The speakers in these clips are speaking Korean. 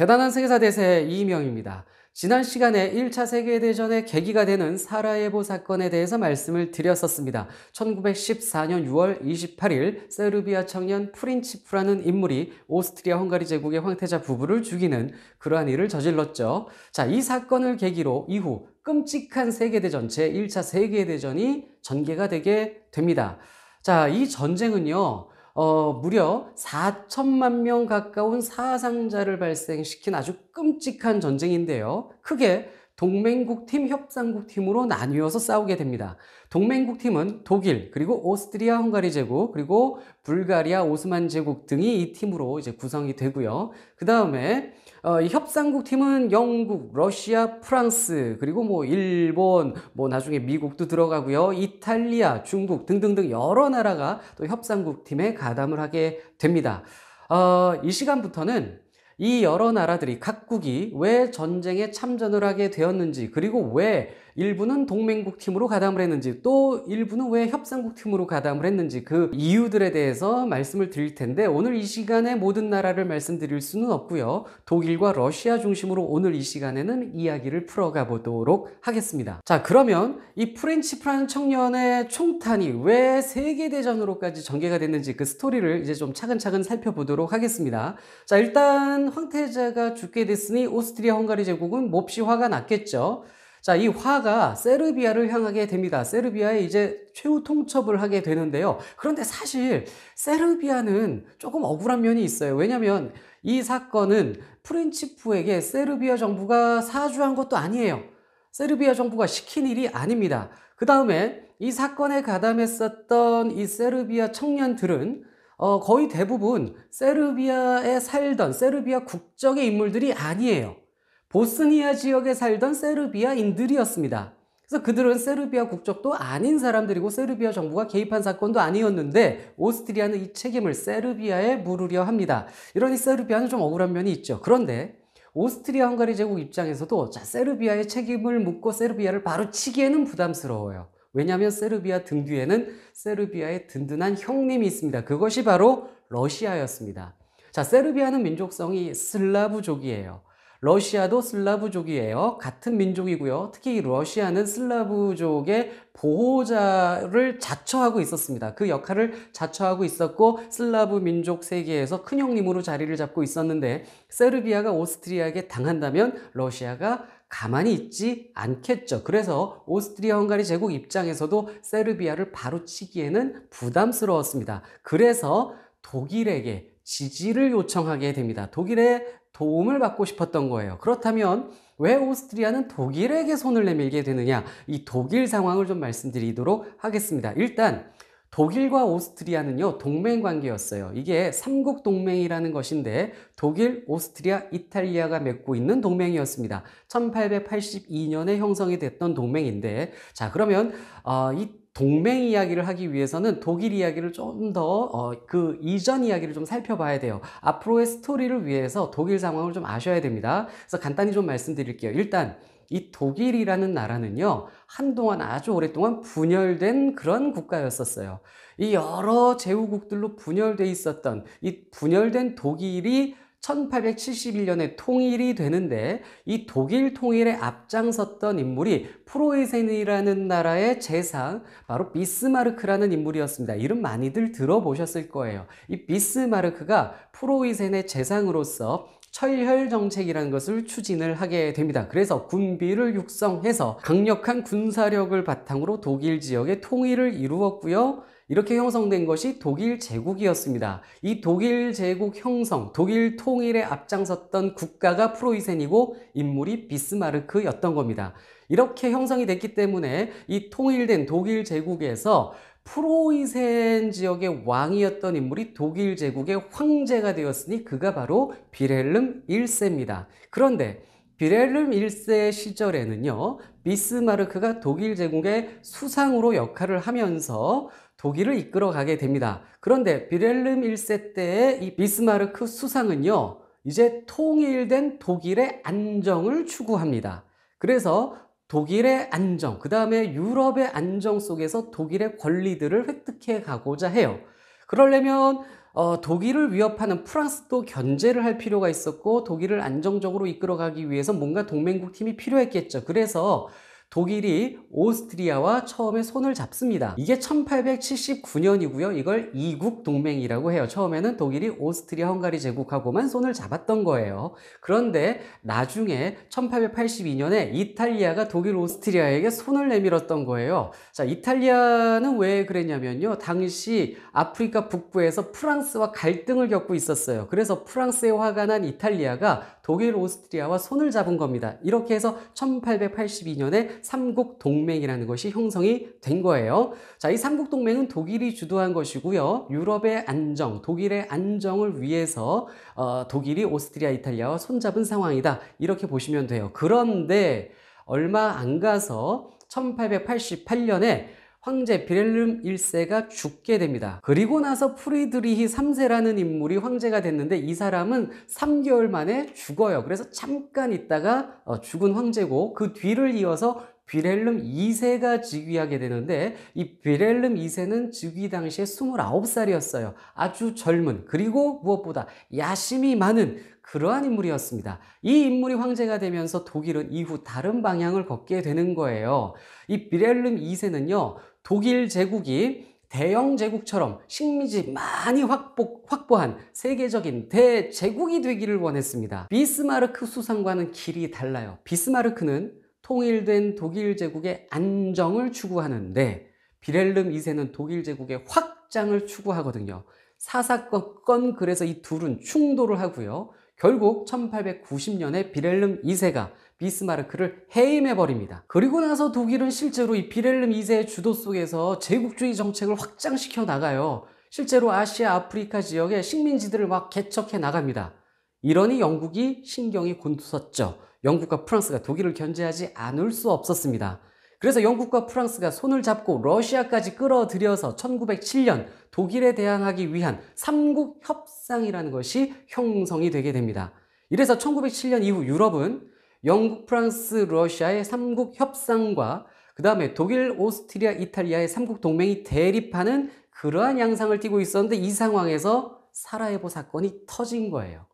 대단한 세계사 대세 이명입니다. 지난 시간에 1차 세계대전의 계기가 되는 사라예보 사건에 대해서 말씀을 드렸었습니다. 1914년 6월 28일 세르비아 청년 프린치프라는 인물이 오스트리아 헝가리 제국의 황태자 부부를 죽이는 그러한 일을 저질렀죠. 자, 이 사건을 계기로 이후 끔찍한 세계대전 제1차 세계대전이 전개가 되게 됩니다. 자, 이 전쟁은요. 어, 무려 4천만 명 가까운 사상자를 발생시킨 아주 끔찍한 전쟁인데요. 크게 동맹국 팀, 협상국 팀으로 나뉘어서 싸우게 됩니다. 동맹국 팀은 독일, 그리고 오스트리아, 헝가리 제국, 그리고 불가리아, 오스만 제국 등이 이 팀으로 이제 구성이 되고요. 그 다음에 어, 협상국 팀은 영국, 러시아, 프랑스, 그리고 뭐 일본, 뭐 나중에 미국도 들어가고요. 이탈리아, 중국 등등등 여러 나라가 또 협상국 팀에 가담을 하게 됩니다. 어, 이 시간부터는 이 여러 나라들이 각국이 왜 전쟁에 참전을 하게 되었는지 그리고 왜 일부는 동맹국 팀으로 가담을 했는지 또 일부는 왜 협상국 팀으로 가담을 했는지 그 이유들에 대해서 말씀을 드릴 텐데 오늘 이 시간에 모든 나라를 말씀드릴 수는 없고요. 독일과 러시아 중심으로 오늘 이 시간에는 이야기를 풀어가 보도록 하겠습니다. 자 그러면 이 프렌치 프란 청년의 총탄이 왜 세계대전으로까지 전개가 됐는지 그 스토리를 이제 좀 차근차근 살펴보도록 하겠습니다. 자 일단 황태자가 죽게 됐으니 오스트리아 헝가리 제국은 몹시 화가 났겠죠. 자, 이 화가 세르비아를 향하게 됩니다. 세르비아에 이제 최후 통첩을 하게 되는데요. 그런데 사실 세르비아는 조금 억울한 면이 있어요. 왜냐면 이 사건은 프린치프에게 세르비아 정부가 사주한 것도 아니에요. 세르비아 정부가 시킨 일이 아닙니다. 그 다음에 이 사건에 가담했었던 이 세르비아 청년들은 어, 거의 대부분 세르비아에 살던 세르비아 국적의 인물들이 아니에요. 보스니아 지역에 살던 세르비아인들이었습니다. 그래서 그들은 세르비아 국적도 아닌 사람들이고 세르비아 정부가 개입한 사건도 아니었는데 오스트리아는 이 책임을 세르비아에 물으려 합니다. 이러니 세르비아는 좀 억울한 면이 있죠. 그런데 오스트리아 헝가리 제국 입장에서도 자, 세르비아의 책임을 묻고 세르비아를 바로 치기에는 부담스러워요. 왜냐하면 세르비아 등 뒤에는 세르비아의 든든한 형님이 있습니다. 그것이 바로 러시아였습니다. 자, 세르비아는 민족성이 슬라브족이에요. 러시아도 슬라브족이에요. 같은 민족이고요. 특히 러시아는 슬라브족의 보호자를 자처하고 있었습니다. 그 역할을 자처하고 있었고 슬라브 민족 세계에서 큰 형님으로 자리를 잡고 있었는데 세르비아가 오스트리아에게 당한다면 러시아가 가만히 있지 않겠죠. 그래서 오스트리아 헝가리 제국 입장에서도 세르비아를 바로 치기에는 부담스러웠습니다. 그래서 독일에게 지지를 요청하게 됩니다. 독일의 도움을 받고 싶었던 거예요. 그렇다면 왜 오스트리아는 독일에게 손을 내밀게 되느냐? 이 독일 상황을 좀 말씀드리도록 하겠습니다. 일단 독일과 오스트리아는요, 동맹 관계였어요. 이게 삼국 동맹이라는 것인데, 독일, 오스트리아, 이탈리아가 맺고 있는 동맹이었습니다. 1882년에 형성이 됐던 동맹인데, 자, 그러면, 어, 이 동맹 이야기를 하기 위해서는 독일 이야기를 좀 더그 어, 이전 이야기를 좀 살펴봐야 돼요. 앞으로의 스토리를 위해서 독일 상황을 좀 아셔야 됩니다. 그래서 간단히 좀 말씀드릴게요. 일단 이 독일이라는 나라는요 한동안 아주 오랫동안 분열된 그런 국가였었어요 이 여러 제후국들로 분열돼 있었던 이 분열된 독일이 1871년에 통일이 되는데 이 독일 통일에 앞장섰던 인물이 프로이센이라는 나라의 재상 바로 비스마르크라는 인물이었습니다. 이름 많이들 들어보셨을 거예요. 이 비스마르크가 프로이센의 재상으로서 철혈 정책이라는 것을 추진을 하게 됩니다. 그래서 군비를 육성해서 강력한 군사력을 바탕으로 독일 지역의 통일을 이루었고요. 이렇게 형성된 것이 독일 제국이었습니다. 이 독일 제국 형성, 독일 통일에 앞장섰던 국가가 프로이센이고 인물이 비스마르크였던 겁니다. 이렇게 형성이 됐기 때문에 이 통일된 독일 제국에서 프로이센 지역의 왕이었던 인물이 독일 제국의 황제가 되었으니 그가 바로 비렐름 1세입니다. 그런데 비렐름 1세 시절에는요, 비스마르크가 독일 제국의 수상으로 역할을 하면서 독일을 이끌어 가게 됩니다. 그런데 비렐름 1세 때의 이 비스마르크 수상은요, 이제 통일된 독일의 안정을 추구합니다. 그래서 독일의 안정, 그 다음에 유럽의 안정 속에서 독일의 권리들을 획득해 가고자 해요. 그러려면 어, 독일을 위협하는 프랑스도 견제를 할 필요가 있었고 독일을 안정적으로 이끌어가기 위해서 뭔가 동맹국 팀이 필요했겠죠. 그래서 독일이 오스트리아와 처음에 손을 잡습니다. 이게 1879년이고요. 이걸 이국 동맹이라고 해요. 처음에는 독일이 오스트리아 헝가리 제국하고만 손을 잡았던 거예요. 그런데 나중에 1882년에 이탈리아가 독일 오스트리아에게 손을 내밀었던 거예요. 자, 이탈리아는 왜 그랬냐면요. 당시 아프리카 북부에서 프랑스와 갈등을 겪고 있었어요. 그래서 프랑스에 화가 난 이탈리아가 독일, 오스트리아와 손을 잡은 겁니다. 이렇게 해서 1882년에 삼국 동맹이라는 것이 형성이 된 거예요. 자, 이 삼국 동맹은 독일이 주도한 것이고요. 유럽의 안정, 독일의 안정을 위해서 어, 독일이 오스트리아, 이탈리아와 손잡은 상황이다. 이렇게 보시면 돼요. 그런데 얼마 안 가서 1888년에 황제 비렐름 1세가 죽게 됩니다. 그리고 나서 프리드리히 3세라는 인물이 황제가 됐는데 이 사람은 3개월 만에 죽어요. 그래서 잠깐 있다가 어, 죽은 황제고 그 뒤를 이어서 비렐름 2세가 즉위하게 되는데 이 비렐름 2세는 즉위 당시에 29살이었어요. 아주 젊은 그리고 무엇보다 야심이 많은 그러한 인물이었습니다. 이 인물이 황제가 되면서 독일은 이후 다른 방향을 걷게 되는 거예요. 이 비렐름 2세는요, 독일 제국이 대영 제국처럼 식민지 많이 확보, 확보한 세계적인 대제국이 되기를 원했습니다. 비스마르크 수상과는 길이 달라요. 비스마르크는 통일된 독일 제국의 안정을 추구하는데 비렐름 2세는 독일 제국의 확장을 추구하거든요. 사사건 건 그래서 이 둘은 충돌을 하고요. 결국 1890년에 비렐름 2세가 비스마르크를 해임해버립니다. 그리고 나서 독일은 실제로 이 비렐름 2세의 주도 속에서 제국주의 정책을 확장시켜 나가요. 실제로 아시아 아프리카 지역에 식민지들을 막 개척해 나갑니다. 이러니 영국이 신경이 곤두섰죠. 영국과 프랑스가 독일을 견제하지 않을 수 없었습니다. 그래서 영국과 프랑스가 손을 잡고 러시아까지 끌어들여서 1907년 독일에 대항하기 위한 삼국 협상이라는 것이 형성이 되게 됩니다. 이래서 1907년 이후 유럽은 영국, 프랑스, 러시아의 삼국 협상과 그 다음에 독일, 오스트리아, 이탈리아의 삼국 동맹이 대립하는 그러한 양상을 띠고 있었는데 이 상황에서 사라예보 사건이 터진 거예요.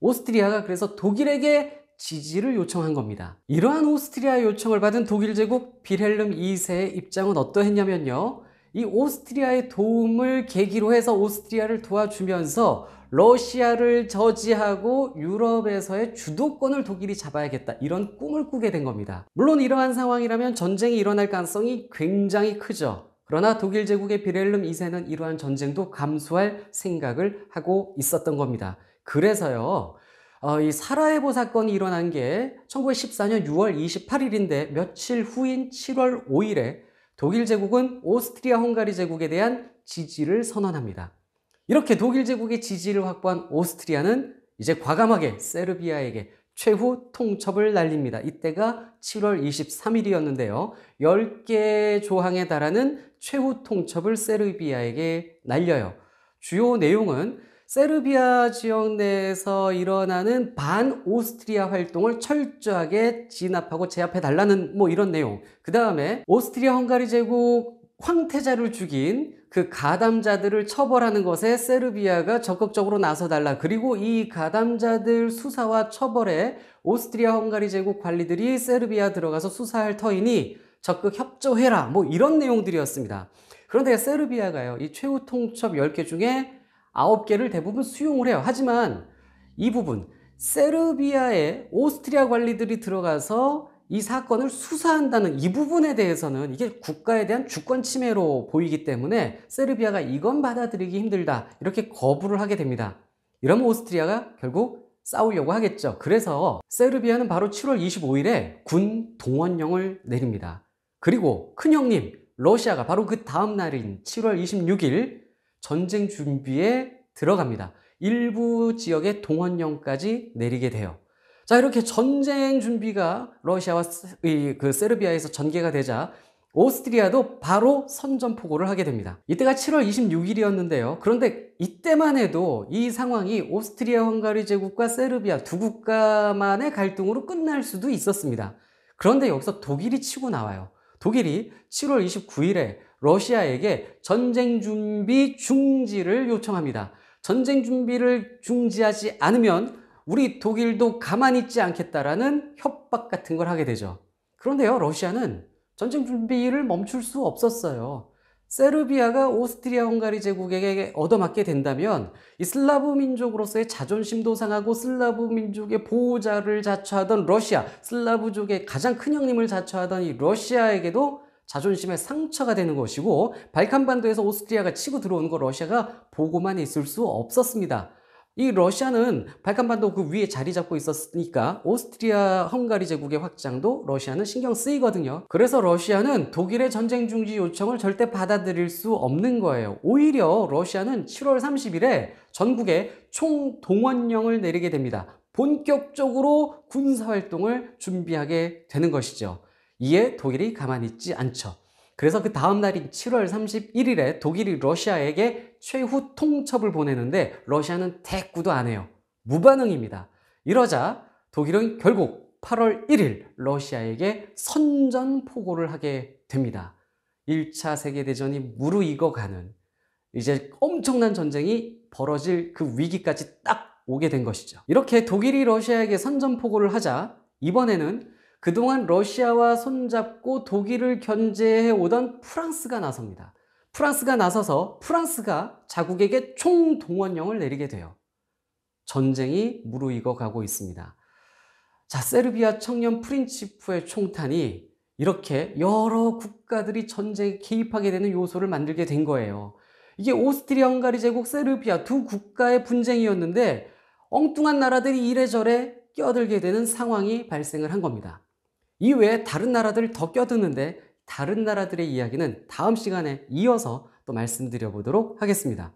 오스트리아가 그래서 독일에게 지지를 요청한 겁니다. 이러한 오스트리아의 요청을 받은 독일 제국 빌헬름 2세의 입장은 어떠했냐면요. 이 오스트리아의 도움을 계기로 해서 오스트리아를 도와주면서 러시아를 저지하고 유럽에서의 주도권을 독일이 잡아야겠다 이런 꿈을 꾸게 된 겁니다. 물론 이러한 상황이라면 전쟁이 일어날 가능성이 굉장히 크죠. 그러나 독일 제국의 비렐름 2세는 이러한 전쟁도 감수할 생각을 하고 있었던 겁니다. 그래서요. 어, 이 사라예보 사건이 일어난 게 1914년 6월 28일인데 며칠 후인 7월 5일에 독일 제국은 오스트리아 헝가리 제국에 대한 지지를 선언합니다. 이렇게 독일 제국의 지지를 확보한 오스트리아는 이제 과감하게 세르비아에게 최후 통첩을 날립니다. 이때가 7월 23일이었는데요. 10개 조항에 달하는 최후 통첩을 세르비아에게 날려요. 주요 내용은 세르비아 지역 내에서 일어나는 반 오스트리아 활동을 철저하게 진압하고 제압해 달라는 뭐 이런 내용 그 다음에 오스트리아 헝가리 제국 황태자를 죽인 그 가담자들을 처벌하는 것에 세르비아가 적극적으로 나서달라 그리고 이 가담자들 수사와 처벌에 오스트리아 헝가리 제국 관리들이 세르비아 들어가서 수사할 터이니 적극 협조해라 뭐 이런 내용들이었습니다 그런데 세르비아가요 이 최후 통첩 10개 중에 아홉 개를 대부분 수용을 해요. 하지만 이 부분 세르비아의 오스트리아 관리들이 들어가서 이 사건을 수사한다는 이 부분에 대해서는 이게 국가에 대한 주권 침해로 보이기 때문에 세르비아가 이건 받아들이기 힘들다 이렇게 거부를 하게 됩니다. 이러면 오스트리아가 결국 싸우려고 하겠죠. 그래서 세르비아는 바로 7월 25일에 군 동원령을 내립니다. 그리고 큰형님 러시아가 바로 그 다음 날인 7월 26일 전쟁 준비에 들어갑니다. 일부 지역의 동원령까지 내리게 돼요. 자, 이렇게 전쟁 준비가 러시아와 그 세르비아에서 전개가 되자 오스트리아도 바로 선전포고를 하게 됩니다. 이때가 7월 26일이었는데요. 그런데 이때만 해도 이 상황이 오스트리아 헝가리 제국과 세르비아 두 국가만의 갈등으로 끝날 수도 있었습니다. 그런데 여기서 독일이 치고 나와요. 독일이 7월 29일에 러시아에게 전쟁 준비 중지를 요청합니다. 전쟁 준비를 중지하지 않으면 우리 독일도 가만히 있지 않겠다라는 협박 같은 걸 하게 되죠. 그런데요, 러시아는 전쟁 준비를 멈출 수 없었어요. 세르비아가 오스트리아 헝가리 제국에게 얻어맞게 된다면 이 슬라브 민족으로서의 자존심도 상하고 슬라브 민족의 보호자를 자처하던 러시아, 슬라브족의 가장 큰 형님을 자처하던 이 러시아에게도 자존심에 상처가 되는 것이고 발칸반도에서 오스트리아가 치고 들어오는 거 러시아가 보고만 있을 수 없었습니다. 이 러시아는 발칸반도 그 위에 자리 잡고 있었으니까 오스트리아 헝가리 제국의 확장도 러시아는 신경 쓰이거든요. 그래서 러시아는 독일의 전쟁 중지 요청을 절대 받아들일 수 없는 거예요. 오히려 러시아는 7월 30일에 전국에 총동원령을 내리게 됩니다. 본격적으로 군사활동을 준비하게 되는 것이죠. 이에 독일이 가만히 있지 않죠. 그래서 그 다음 날인 7월 31일에 독일이 러시아에게 최후 통첩을 보내는데 러시아는 대꾸도 안 해요. 무반응입니다. 이러자 독일은 결국 8월 1일 러시아에게 선전포고를 하게 됩니다. 1차 세계대전이 무르익어가는 이제 엄청난 전쟁이 벌어질 그 위기까지 딱 오게 된 것이죠. 이렇게 독일이 러시아에게 선전포고를 하자 이번에는 그동안 러시아와 손잡고 독일을 견제해 오던 프랑스가 나섭니다. 프랑스가 나서서 프랑스가 자국에게 총동원령을 내리게 돼요. 전쟁이 무르익어 가고 있습니다. 자, 세르비아 청년 프린치프의 총탄이 이렇게 여러 국가들이 전쟁에 개입하게 되는 요소를 만들게 된 거예요. 이게 오스트리아 헝가리 제국 세르비아 두 국가의 분쟁이었는데 엉뚱한 나라들이 이래저래 끼어들게 되는 상황이 발생을 한 겁니다. 이외에 다른 나라들 더 껴드는데 다른 나라들의 이야기는 다음 시간에 이어서 또 말씀드려 보도록 하겠습니다.